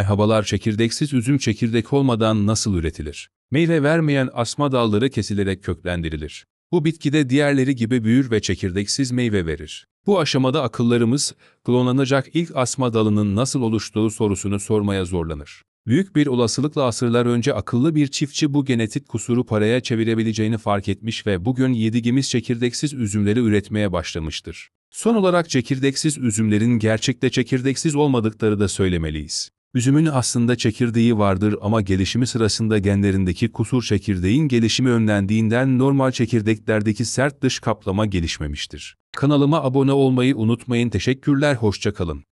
Merhabalar çekirdeksiz üzüm çekirdek olmadan nasıl üretilir? Meyve vermeyen asma dalları kesilerek köklendirilir. Bu bitkide diğerleri gibi büyür ve çekirdeksiz meyve verir. Bu aşamada akıllarımız, klonlanacak ilk asma dalının nasıl oluştuğu sorusunu sormaya zorlanır. Büyük bir olasılıkla asırlar önce akıllı bir çiftçi bu genetik kusuru paraya çevirebileceğini fark etmiş ve bugün yedigimiz çekirdeksiz üzümleri üretmeye başlamıştır. Son olarak çekirdeksiz üzümlerin gerçekte çekirdeksiz olmadıkları da söylemeliyiz. Üzümün aslında çekirdeği vardır ama gelişimi sırasında genlerindeki kusur çekirdeğin gelişimi önlendiğinden normal çekirdeklerdeki sert dış kaplama gelişmemiştir. Kanalıma abone olmayı unutmayın. Teşekkürler. Hoşçakalın.